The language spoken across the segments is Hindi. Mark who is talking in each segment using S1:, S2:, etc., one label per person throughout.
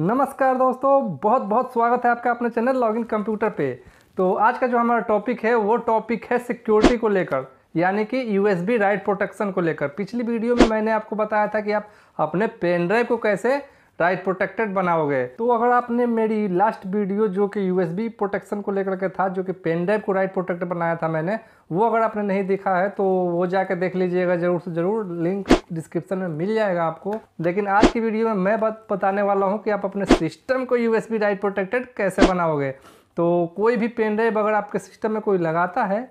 S1: नमस्कार दोस्तों बहुत बहुत स्वागत है आपका अपने चैनल लॉगिन कंप्यूटर पे तो आज का जो हमारा टॉपिक है वो टॉपिक है सिक्योरिटी को लेकर यानी कि U S B write protection को लेकर पिछली वीडियो में मैंने आपको बताया था कि आप अपने पेन ड्राइव को कैसे राइट प्रोटेक्टेड बनाओगे तो अगर आपने मेरी लास्ट वीडियो जो कि यूएसबी प्रोटेक्शन को लेकर के था जो कि पेन ड्राइव को राइट प्रोटेक्ट बनाया था मैंने वो अगर आपने नहीं देखा है तो वो जाकर देख लीजिएगा जरूर से जरूर लिंक डिस्क्रिप्शन में मिल जाएगा आपको लेकिन आज की वीडियो में मैं बात बताने वाला हूँ कि आप अपने सिस्टम को यू राइट प्रोटेक्टेड कैसे बनाओगे तो कोई भी पेन ड्राइव अगर आपके सिस्टम में कोई लगाता है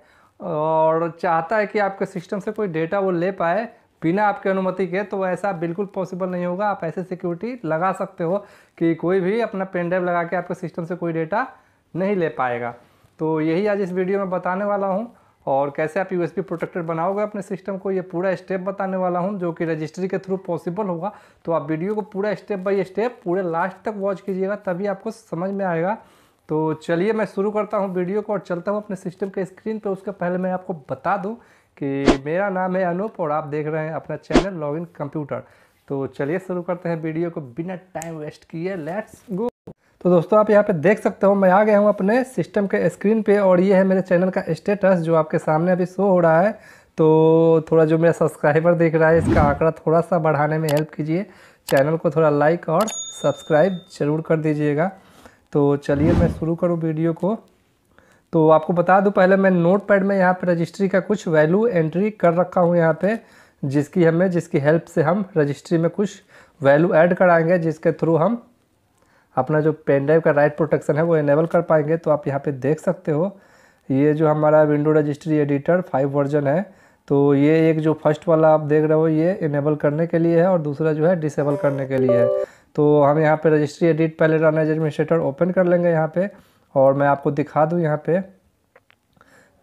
S1: और चाहता है कि आपके सिस्टम से कोई डेटा वो ले पाए बिना आपकी अनुमति के तो ऐसा बिल्कुल पॉसिबल नहीं होगा आप ऐसे सिक्योरिटी लगा सकते हो कि कोई भी अपना पेन ड्राइव लगा के आपके सिस्टम से कोई डेटा नहीं ले पाएगा तो यही आज इस वीडियो में बताने वाला हूँ और कैसे आप यू प्रोटेक्टेड बनाओगे अपने सिस्टम को ये पूरा स्टेप बताने वाला हूँ जो कि रजिस्ट्री के थ्रू पॉसिबल होगा तो आप वीडियो को पूरा स्टेप बाई स्टेप पूरे लास्ट तक वॉच कीजिएगा तभी आपको समझ में आएगा तो चलिए मैं शुरू करता हूँ वीडियो को और चलता हूँ अपने सिस्टम के स्क्रीन पर उसके पहले मैं आपको बता दूँ कि मेरा नाम है अनूप और आप देख रहे हैं अपना चैनल लॉग इन कंप्यूटर तो चलिए शुरू करते हैं वीडियो को बिना टाइम वेस्ट किए लेट्स गो तो दोस्तों आप यहाँ पे देख सकते हो मैं आ गया हूँ अपने सिस्टम के स्क्रीन पे और ये है मेरे चैनल का स्टेटस जो आपके सामने अभी शो हो रहा है तो थोड़ा जो मेरा सब्सक्राइबर देख रहा है इसका आंकड़ा थोड़ा सा बढ़ाने में हेल्प कीजिए चैनल को थोड़ा लाइक और सब्सक्राइब जरूर कर दीजिएगा तो चलिए मैं शुरू करूँ वीडियो को तो आपको बता दूं पहले मैं नोट पैड में यहाँ पर रजिस्ट्री का कुछ वैल्यू एंट्री कर रखा हूँ यहाँ पे जिसकी हमें जिसकी हेल्प से हम रजिस्ट्री में कुछ वैल्यू ऐड कराएंगे जिसके थ्रू हम अपना जो पेन ड्राइव का राइट प्रोटेक्शन है वो इनेबल कर पाएंगे तो आप यहाँ पे देख सकते हो ये जो हमारा window registry editor five version है तो ये एक जो फर्स्ट वाला आप देख रहे हो ये इनेबल करने के लिए है और दूसरा जो है डिसेबल करने के लिए है तो हम यहाँ पे रजिस्ट्री एडिट पहले रन एडमिनिस्ट्रेटर ओपन कर लेंगे यहाँ पे और मैं आपको दिखा दूँ यहाँ पे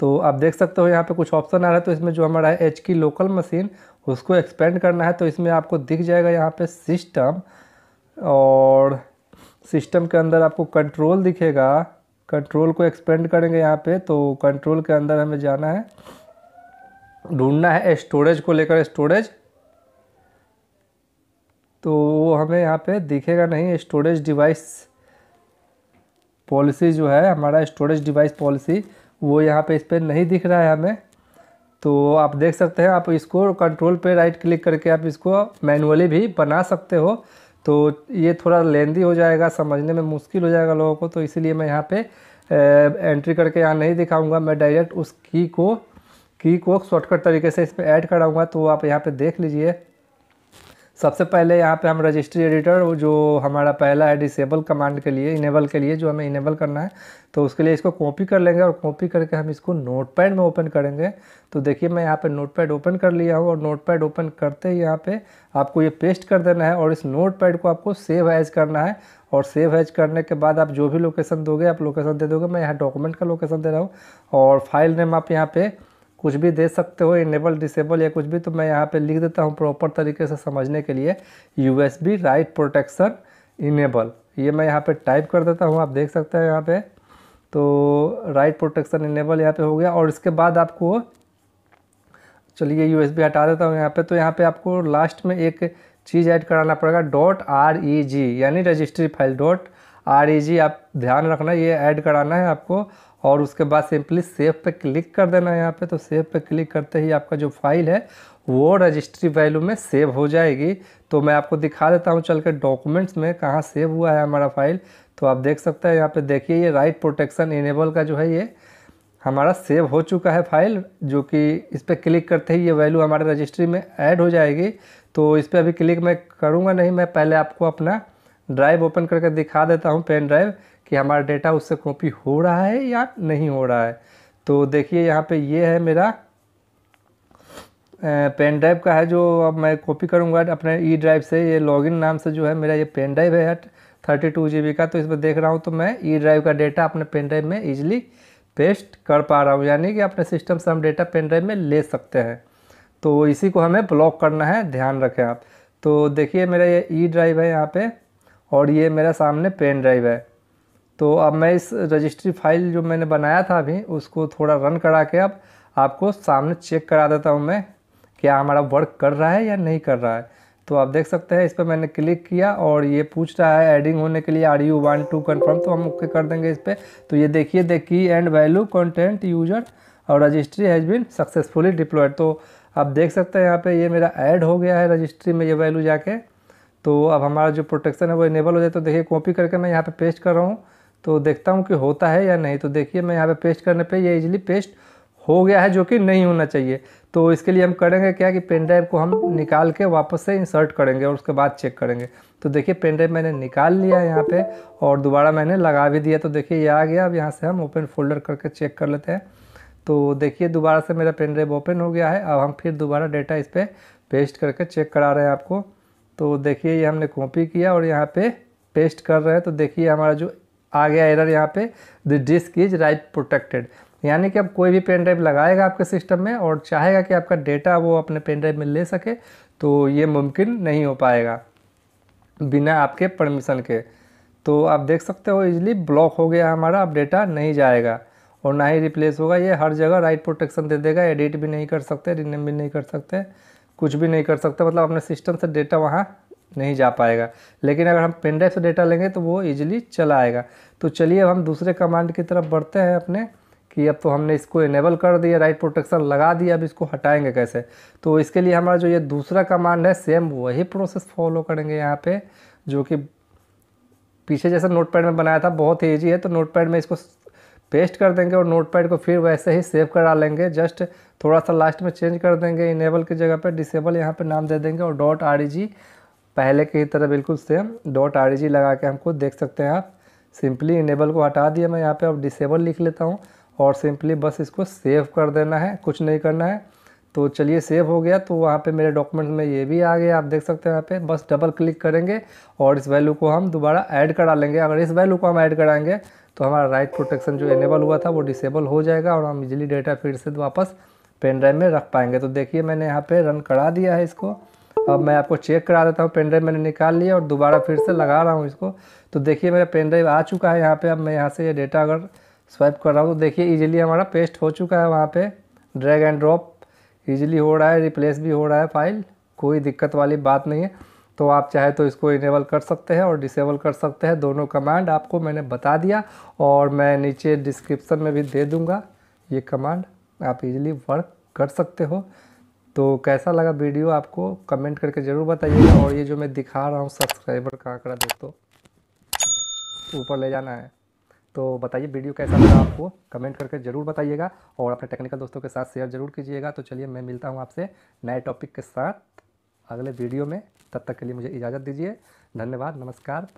S1: तो आप देख सकते हो यहाँ पे कुछ ऑप्शन आ रहा है तो इसमें जो हमारा है एच की लोकल मशीन उसको एक्सपेंड करना है तो इसमें आपको दिख जाएगा यहाँ पे सिस्टम और सिस्टम के अंदर आपको कंट्रोल दिखेगा कंट्रोल को एक्सपेंड करेंगे यहाँ पे तो कंट्रोल के अंदर हमें जाना है ढूंढना है स्टोरेज को लेकर स्टोरेज तो हमें यहाँ पर दिखेगा नहीं स्टोरेज डिवाइस पॉलिसी जो है हमारा स्टोरेज डिवाइस पॉलिसी वो यहाँ पे इस पर नहीं दिख रहा है हमें तो आप देख सकते हैं आप इसको कंट्रोल पे राइट क्लिक करके आप इसको मैनुअली भी बना सकते हो तो ये थोड़ा लेंदी हो जाएगा समझने में मुश्किल हो जाएगा लोगों को तो इसीलिए मैं यहाँ पे एंट्री करके यहाँ नहीं दिखाऊँगा मैं डायरेक्ट उस की को की को शॉर्टकट तरीके से इस पर ऐड कराऊँगा तो आप यहाँ पर देख लीजिए सबसे पहले यहाँ पे हम रजिस्ट्री एडिटर जो हमारा पहला है डिसेबल कमांड के लिए इनेबल के लिए जो हमें इनेबल करना है तो उसके लिए इसको कॉपी कर लेंगे और कॉपी करके हम इसको नोटपैड में ओपन करेंगे तो देखिए मैं यहाँ पे नोटपैड ओपन कर लिया हूँ और नोटपैड ओपन करते ही यहाँ पर आपको ये पेस्ट कर देना है और इस नोट को आपको सेव एज करना है और सेव एज करने के बाद आप जो भी लोकेशन दोगे आप लोकेशन दे दोगे मैं यहाँ डॉक्यूमेंट का लोकेशन दे रहा हूँ और फाइल नेम आप यहाँ पर कुछ भी दे सकते हो इनेबल डिसेबल या कुछ भी तो मैं यहाँ पे लिख देता हूँ प्रॉपर तरीके से समझने के लिए U S B write protection enable ये मैं यहाँ पे टाइप कर देता हूँ आप देख सकते हैं यहाँ पे तो राइट प्रोटेक्शन इनेबल यहाँ पे हो गया और इसके बाद आपको चलिए यू एस बी हटा देता हूँ यहाँ पे तो यहाँ पे आपको लास्ट में एक चीज़ ऐड कराना पड़ेगा डॉट आर ई जी यानी registry file dot R E G आप ध्यान रखना ये ऐड कराना है आपको और उसके बाद सिंपली सेव पे क्लिक कर देना यहाँ पे तो सेव पे क्लिक करते ही आपका जो फाइल है वो रजिस्ट्री वैल्यू में सेव हो जाएगी तो मैं आपको दिखा देता हूँ चल के डॉक्यूमेंट्स में कहाँ सेव हुआ है हमारा फाइल तो आप देख सकते हैं यहाँ पे देखिए ये राइट प्रोटेक्शन इनेबल का जो है ये हमारा सेव हो चुका है फाइल जो कि इस पर क्लिक करते ही ये वैल्यू हमारे रजिस्ट्री में ऐड हो जाएगी तो इस पर अभी क्लिक मैं करूँगा नहीं मैं पहले आपको अपना ड्राइव ओपन करके दिखा देता हूँ पेन ड्राइव कि हमारा डेटा उससे कॉपी हो रहा है या नहीं हो रहा है तो देखिए यहाँ पे ये है मेरा पेन ड्राइव का है जो अब मैं कॉपी करूँगा अपने ई ड्राइव से ये लॉगिन नाम से जो है मेरा ये पेन ड्राइव है थर्टी टू जी बी का तो इसमें देख रहा हूँ तो मैं ई ड्राइव का डेटा अपने पेन ड्राइव में ईजिली पेस्ट कर पा रहा हूँ यानी कि अपने सिस्टम से हम डेटा पेन ड्राइव में ले सकते हैं तो इसी को हमें ब्लॉक करना है ध्यान रखें आप तो देखिए मेरा ये ई ड्राइव है यहाँ पर और ये मेरा सामने पेन ड्राइव है तो अब मैं इस रजिस्ट्री फाइल जो मैंने बनाया था अभी उसको थोड़ा रन करा के अब आपको सामने चेक करा देता हूँ मैं क्या हमारा वर्क कर रहा है या नहीं कर रहा है तो आप देख सकते हैं इस पर मैंने क्लिक किया और ये पूछ रहा है एडिंग होने के लिए are you want to confirm तो हम ओके कर देंगे इस पर तो ये देखिए the key and value content user और registry has been successfully deployed तो आप देख सकते हैं यहाँ पे ये मेरा ऐड हो गया है रजिस्ट्री में ये वैल्यू जाके तो अब हमारा जो प्रोटेक्शन है वो इनेबल हो जाए तो देखिए कॉपी करके मैं यहाँ पे पेस्ट कर रहा हूँ तो देखता हूँ कि होता है या नहीं तो देखिए मैं यहाँ पे पेस्ट करने पे ये इजीली पेस्ट हो गया है जो कि नहीं होना चाहिए तो इसके लिए हम करेंगे क्या कि पेन ड्राइव को हम निकाल के वापस से इंसर्ट करेंगे और उसके बाद चेक करेंगे तो देखिए पेन ड्राइव मैंने निकाल लिया है यहाँ पर और दोबारा मैंने लगा भी दिया तो देखिए ये आ गया अब यहाँ से हम ओपन फोल्डर करके चेक कर लेते हैं तो देखिए दोबारा से मेरा पेन ड्राइव ओपन हो गया है अब हम फिर दोबारा डेटा इस पर पेस्ट करके चेक करा रहे हैं आपको तो देखिए ये हमने कॉपी किया और यहाँ पे पेस्ट कर रहे हैं तो देखिए हमारा जो आ गया एरर यहाँ पे the disk is write protected यानी कि अब कोई भी पेन ड्राइव लगाएगा आपके सिस्टम में और चाहेगा कि आपका डेटा वो अपने पेन ड्राइव में ले सके तो ये मुमकिन नहीं हो पाएगा बिना आपके परमिशन के तो आप देख सकते हो इजली ब्लॉक हो गया हमारा अब डेटा नहीं जाएगा और ना ही रिप्लेस होगा ये हर जगह राइट प्रोटेक्शन दे देगा एडिट भी नहीं कर सकते रिनेम भी नहीं कर सकते कुछ भी नहीं कर सकते मतलब अपने सिस्टम से डेटा वहाँ नहीं जा पाएगा लेकिन अगर हम पेन ड्राइव से डेटा लेंगे तो वो ईजिली चला आएगा तो चलिए अब हम दूसरे कमांड की तरफ बढ़ते हैं अपने कि अब तो हमने इसको इनेबल कर दिया राइट प्रोटेक्शन लगा दिया अब इसको हटाएंगे कैसे तो इसके लिए हमारा जो ये दूसरा कमांड है सेम वही प्रोसेस फॉलो करेंगे यहाँ पे जो कि पीछे जैसा नोटपैड में बनाया था बहुत ही ईजी है तो नोटपैड में इसको पेस्ट कर देंगे और नोटपैड को फिर वैसे ही सेव करा लेंगे जस्ट थोड़ा सा लास्ट में चेंज कर देंगे इनेबल की जगह पर डिसेबल यहाँ पर नाम दे देंगे और डॉट आर पहले की तरह बिल्कुल सेम डॉट आर लगा के हमको देख सकते हैं आप सिंपली इनेबल को हटा दिया मैं यहाँ पे अब डिसेबल लिख लेता हूँ और सिंपली बस इसको सेव कर देना है कुछ नहीं करना है तो चलिए सेव हो गया तो वहाँ पे मेरे डॉक्यूमेंट में ये भी आ गया आप देख सकते हैं यहाँ पे बस डबल क्लिक करेंगे और इस वैल्यू को हम दोबारा ऐड करा लेंगे अगर इस वैल्यू को हम ऐड कराएंगे तो हमारा राइट प्रोटेक्शन जो इनेबल हुआ था वो डिसेबल हो जाएगा और हम इजिली डेटा फिर से वापस पेन ड्राइव में रख पाएंगे तो देखिए मैंने यहाँ पे रन करा दिया है इसको अब मैं आपको चेक करा देता हूँ पेन ड्राइव मैंने निकाल लिया और दोबारा फिर से लगा रहा हूँ इसको तो देखिए मेरा पेन ड्राइव आ चुका है यहाँ पर अब मैं यहाँ से ये यह डेटा अगर स्वाइप कर रहा हूँ तो देखिए ईजिली हमारा पेस्ट हो चुका है वहाँ पर ड्रैग एंड ड्रॉप ईजिली हो रहा है रिप्लेस भी हो रहा है फाइल कोई दिक्कत वाली बात नहीं है तो आप चाहे तो इसको इनेबल कर सकते हैं और डिसेबल कर सकते हैं दोनों कमांड आपको मैंने बता दिया और मैं नीचे डिस्क्रिप्सन में भी दे दूँगा ये कमांड आप इजीली वर्क कर सकते हो तो कैसा लगा वीडियो आपको कमेंट करके ज़रूर बताइएगा और ये जो मैं दिखा रहा हूँ सब्सक्राइबर का आंकड़ा दोस्तों ऊपर ले जाना है तो बताइए वीडियो कैसा लगा आपको कमेंट करके ज़रूर बताइएगा और अपने टेक्निकल दोस्तों के साथ शेयर ज़रूर कीजिएगा तो चलिए मैं मिलता हूँ आपसे नए टॉपिक के साथ अगले वीडियो में तब तक के लिए मुझे इजाज़त दीजिए धन्यवाद नमस्कार